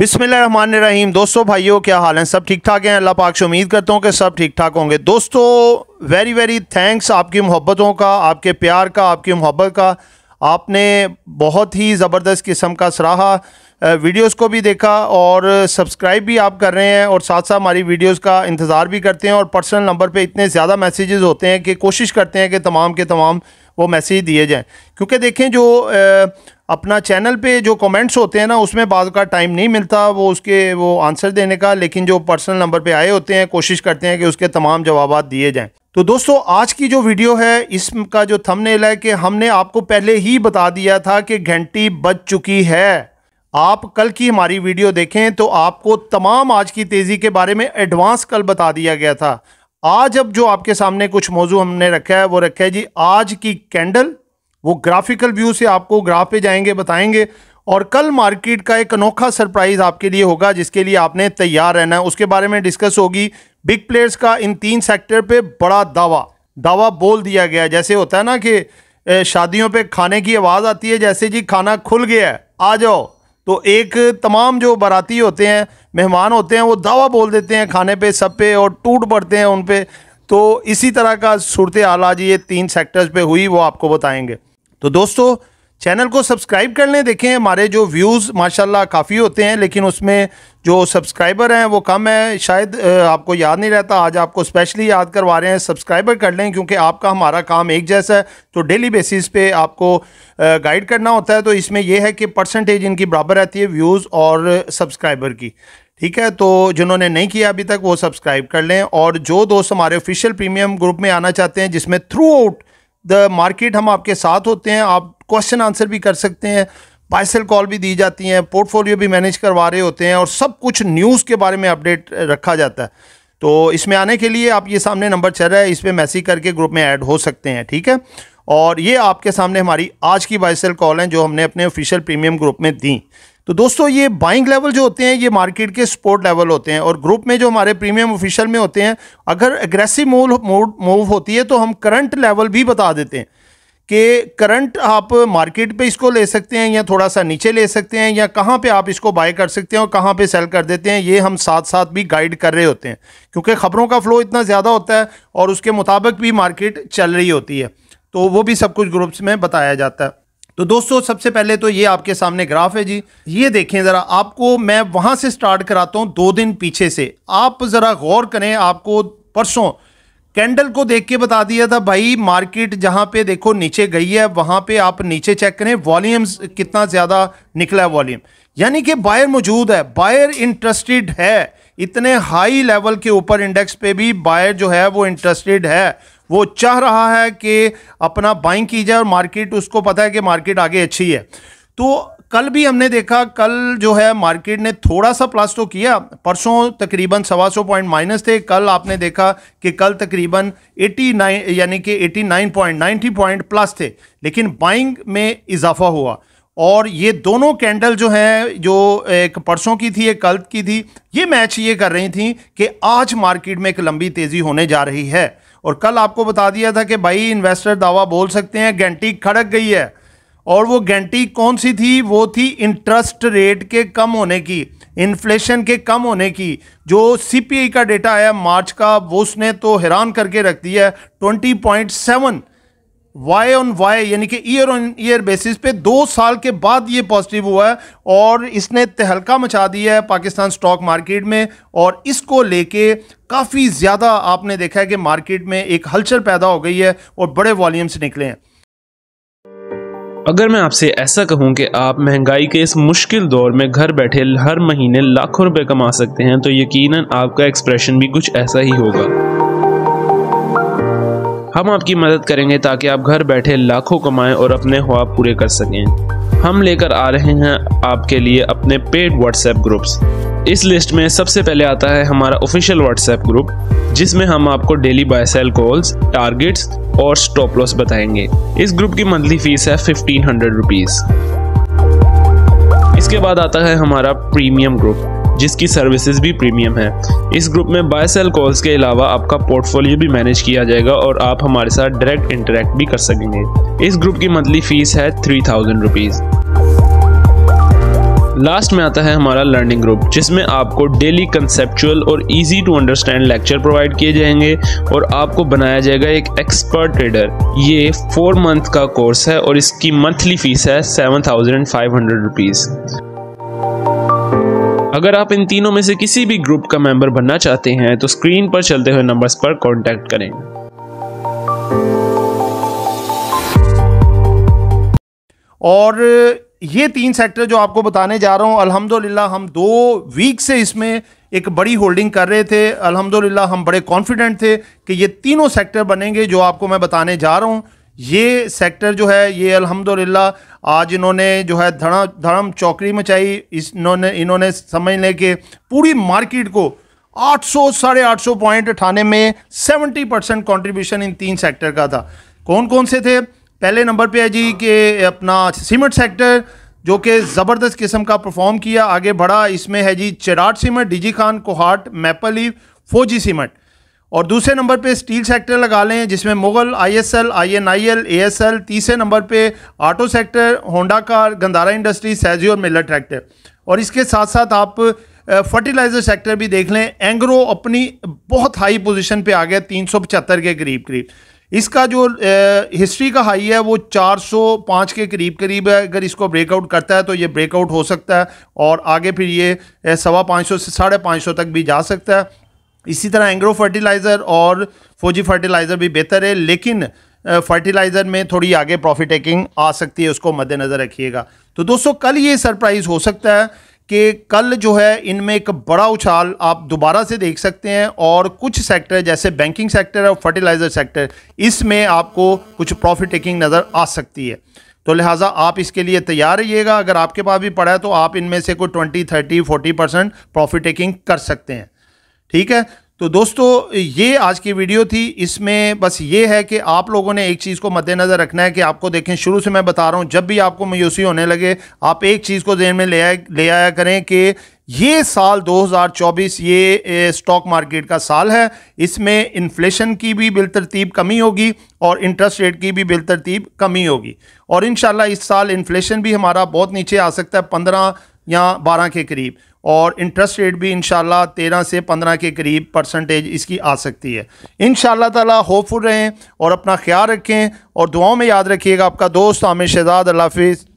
बिसमान रहीम दोस्तों भाइयों क्या हाल है सब ठीक ठाक हैं अल्लाह पाक से उम्मीद करता हूँ कि सब ठीक ठाक होंगे दोस्तों वेरी वेरी थैंक्स आपकी मोहब्बतों का आपके प्यार का आपकी मोहब्बत का आपने बहुत ही ज़बरदस्त किस्म का सराहा वीडियोस को भी देखा और सब्सक्राइब भी आप कर रहे हैं और साथ साथ हमारी वीडियोस का इंतज़ार भी करते हैं और पर्सनल नंबर पे इतने ज़्यादा मैसेजेस होते हैं कि कोशिश करते हैं कि तमाम के तमाम वो मैसेज दिए जाएँ क्योंकि देखें जो अपना चैनल पे जो कमेंट्स होते हैं ना उसमें बाद का टाइम नहीं मिलता वो उसके वो आंसर देने का लेकिन जो पर्सनल नंबर पे आए होते हैं कोशिश करते हैं कि उसके तमाम जवाब दिए जाएं तो दोस्तों आज की जो वीडियो है इसका जो थंबनेल है कि हमने आपको पहले ही बता दिया था कि घंटी बज चुकी है आप कल की हमारी वीडियो देखें तो आपको तमाम आज की तेज़ी के बारे में एडवांस कल बता दिया गया था आज अब जो आपके सामने कुछ मौजू हमने रखा है वो रखा है जी आज की कैंडल वो ग्राफिकल व्यू से आपको ग्राफ पे जाएंगे बताएंगे और कल मार्केट का एक अनोखा सरप्राइज़ आपके लिए होगा जिसके लिए आपने तैयार रहना है उसके बारे में डिस्कस होगी बिग प्लेयर्स का इन तीन सेक्टर पे बड़ा दावा दावा बोल दिया गया जैसे होता है ना कि शादियों पे खाने की आवाज़ आती है जैसे जी खाना खुल गया है आ जाओ तो एक तमाम जो बाराती होते हैं मेहमान होते हैं वो दावा बोल देते हैं खाने पे सब पे और टूट पड़ते हैं उन पर तो इसी तरह का सूरत आला जी ये तीन सेक्टर्स पे हुई वो आपको बताएंगे तो दोस्तों चैनल को सब्सक्राइब कर लें देखें हमारे जो व्यूज़ माशाल्लाह काफ़ी होते हैं लेकिन उसमें जो सब्सक्राइबर हैं वो कम है शायद आपको याद नहीं रहता आज आपको स्पेशली याद करवा रहे हैं सब्सक्राइबर कर लें क्योंकि आपका हमारा काम एक जैसा है तो डेली बेसिस पे आपको गाइड करना होता है तो इसमें यह है कि परसेंटेज इनकी बराबर रहती है व्यूज़ और सब्सक्राइबर की ठीक है तो जिन्होंने नहीं किया अभी तक वो सब्सक्राइब कर लें और जो दोस्त हमारे ऑफिशियल प्रीमियम ग्रुप में आना चाहते हैं जिसमें थ्रू आउट द मार्केट हम आपके साथ होते हैं आप क्वेश्चन आंसर भी कर सकते हैं पार्सल कॉल भी दी जाती हैं पोर्टफोलियो भी मैनेज करवा रहे होते हैं और सब कुछ न्यूज़ के बारे में अपडेट रखा जाता है तो इसमें आने के लिए आप ये सामने नंबर चल रहा है इस पर मैसेज करके ग्रुप में ऐड हो सकते हैं ठीक है और ये आपके सामने हमारी आज की बाइसल कॉल हैं जो हमने अपने ऑफिशियल प्रीमियम ग्रुप में दी तो दोस्तों ये बाइंग लेवल जो होते हैं ये मार्केट के सपोर्ट लेवल होते हैं और ग्रुप में जो हमारे प्रीमियम ऑफिशियल में होते हैं अगर एग्रेसिव मूव मूव होती है तो हम करंट लेवल भी बता देते हैं कि करंट आप मार्केट पे इसको ले सकते हैं या थोड़ा सा नीचे ले सकते हैं या कहाँ पे आप इसको बाय कर सकते हैं और कहाँ पे सेल कर देते हैं ये हम साथ साथ भी गाइड कर रहे होते हैं क्योंकि ख़बरों का फ़्लो इतना ज़्यादा होता है और उसके मुताबिक भी मार्केट चल रही होती है तो वो भी सब कुछ ग्रुप्स में बताया जाता है तो दोस्तों सबसे पहले तो ये आपके सामने ग्राफ है जी ये देखें ज़रा आपको मैं वहाँ से स्टार्ट कराता हूँ दो दिन पीछे से आप ज़रा गौर करें आपको परसों कैंडल को देख के बता दिया था भाई मार्केट जहाँ पे देखो नीचे गई है वहाँ पे आप नीचे चेक करें वॉल्यूम्स कितना ज़्यादा निकला है वॉल्यूम यानी कि बायर मौजूद है बायर इंटरेस्टेड है इतने हाई लेवल के ऊपर इंडेक्स पे भी बायर जो है वो इंटरेस्टेड है वो चाह रहा है कि अपना बाइंग की जाए और मार्केट उसको पता है कि मार्केट आगे अच्छी है तो कल भी हमने देखा कल जो है मार्केट ने थोड़ा सा प्लस तो किया परसों तकरीबन सवा सौ पॉइंट माइनस थे कल आपने देखा कि कल तकरीबन 89 यानी कि 89 पॉइंट 90 पॉइंट प्लस थे लेकिन बाइंग में इजाफा हुआ और ये दोनों कैंडल जो हैं जो एक परसों की थी एक कल की थी ये मैच ये कर रही थी कि आज मार्केट में एक लंबी तेज़ी होने जा रही है और कल आपको बता दिया था कि भाई इन्वेस्टर दावा बोल सकते हैं गेंटी खड़क गई है और वो घंटी कौन सी थी वो थी इंटरेस्ट रेट के कम होने की इन्फ्लेशन के कम होने की जो सीपीआई का डेटा आया मार्च का वो उसने तो हैरान करके रख दिया है twenty point seven Y on Y यानी कि ईयर ऑन ईयर बेसिस पे दो साल के बाद ये पॉजिटिव हुआ है और इसने तहलका मचा दिया है पाकिस्तान स्टॉक मार्केट में और इसको लेके काफ़ी ज़्यादा आपने देखा है कि मार्केट में एक हलचल पैदा हो गई है और बड़े वॉल्यूम से निकले हैं अगर मैं आपसे ऐसा कहूं कि आप महंगाई के इस मुश्किल दौर में घर बैठे हर महीने लाखों रुपए कमा सकते हैं तो यकीनन आपका एक्सप्रेशन भी कुछ ऐसा ही होगा हम आपकी मदद करेंगे ताकि आप घर बैठे लाखों कमाएं और अपने ख्वाब पूरे कर सकें हम लेकर आ रहे हैं आपके लिए अपने पेड व्हाट्सएप ग्रुप्स इस लिस्ट में सबसे पहले आता है हमारा ऑफिशियल व्हाट्सएप ग्रुप जिसमें हम आपको daily buy sell calls targets और स्टॉप लॉस बताएंगे इस ग्रुप की मंथली फीस है फिफ्टीन हंड्रेड रुपीज़ इसके बाद आता है हमारा प्रीमियम ग्रुप जिसकी सर्विसेज भी प्रीमियम है इस ग्रुप में बाय सेल कॉल्स के अलावा आपका पोर्टफोलियो भी मैनेज किया जाएगा और आप हमारे साथ डायरेक्ट इंटरेक्ट भी कर सकेंगे इस ग्रुप की मंथली फीस है थ्री थाउजेंड रुपीज़ लास्ट में आता है हमारा लर्निंग ग्रुप जिसमें आपको डेली कंसेप्चुअल और easy to understand lecture provide किए जाएंगे और आपको बनाया जाएगा एक एक्सपर्ट ट्रेडर ये फोर मंथ का कोर्स है और इसकी मंथली फीस है seven thousand five hundred rupees अगर आप इन तीनों में से किसी भी ग्रुप का मेंबर बनना चाहते हैं तो स्क्रीन पर चलते हुए नंबर्स पर कॉन्टैक्ट करें और ये तीन सेक्टर जो आपको बताने जा रहा हूं अल्हम्दुलिल्लाह हम दो वीक से इसमें एक बड़ी होल्डिंग कर रहे थे अल्हम्दुलिल्लाह हम बड़े कॉन्फिडेंट थे कि ये तीनों सेक्टर बनेंगे जो आपको मैं बताने जा रहा हूं ये सेक्टर जो है ये अल्हम्दुलिल्लाह आज इन्होंने जो है धड़ा धड़म चौकड़ी मचाई इस इन्होंने इन्होंने समझ लें कि पूरी मार्केट को 800 साढ़े आठ पॉइंट उठाने में 70 परसेंट कॉन्ट्रीब्यूशन इन तीन सेक्टर का था कौन कौन से थे पहले नंबर पे है जी कि अपना सीमेंट सेक्टर जो कि ज़बरदस्त किस्म का परफॉर्म किया आगे बढ़ा इसमें है जी Cherat cement D Khan Kohat maple leaf Fauji cement और दूसरे नंबर पे स्टील सेक्टर लगा लें जिसमें मुगल आईएसएल, आईएनआईएल, एएसएल तीसरे नंबर पे auto sector Honda car Gandhara industry सैजी और मिलर ट्रैक्टर और इसके साथ साथ आप फर्टिलाइज़र सेक्टर भी देख लें एंग्रो अपनी बहुत हाई पोजीशन पे आ गया तीन के करीब करीब इसका जो हिस्ट्री का हाई है वो 405 के करीब करीब है अगर इसको ब्रेकआउट करता है तो ये ब्रेकआउट हो सकता है और आगे फिर ये सवा पाँच सौ से साढ़े पाँच सौ तक भी जा सकता है इसी तरह एंग्रो फर्टिलाइज़र और फौजी फर्टिलाइज़र भी बेहतर है लेकिन फर्टिलाइज़र में थोड़ी आगे प्रॉफिट टेकिंग आ सकती है उसको मद्देनज़र रखिएगा तो दोस्तों कल ये सरप्राइज़ हो सकता है कि कल जो है इनमें एक बड़ा उछाल आप दोबारा से देख सकते हैं और कुछ सेक्टर जैसे बैंकिंग सेक्टर और फर्टिलाइज़र सेक्टर इसमें आपको कुछ प्रॉफिट टेकिंग नज़र आ सकती है तो लिहाजा आप इसके लिए तैयार रहिएगा अगर आपके पास भी पड़ा है तो आप इनमें से कोई twenty thirty forty percent profit taking कर सकते हैं ठीक है तो दोस्तों ये आज की वीडियो थी इसमें बस ये है कि आप लोगों ने एक चीज़ को मद्देनज़र रखना है कि आपको देखें शुरू से मैं बता रहा हूँ जब भी आपको मायूसी होने लगे आप एक चीज़ को जहन में ले आया ले आया करें कि ये साल 2024 ये स्टॉक मार्केट का साल है इसमें इन्फ्लेशन की भी बिलतरतीब कमी होगी और इंटरेस्ट रेट की भी बिलतरतीब कमी होगी और इन इस साल इन्फ्लेशन भी हमारा बहुत नीचे आ सकता है पंद्रह या बारह के करीब और इंटरेस्ट रेट भी इन तेरह से पंद्रह के करीब परसेंटेज इसकी आ सकती है इन ताला होपफुल रहें और अपना ख्याल रखें और दुआओं में याद रखिएगा आपका दोस्त आमिर शहजाद अल्लाह हाफिज़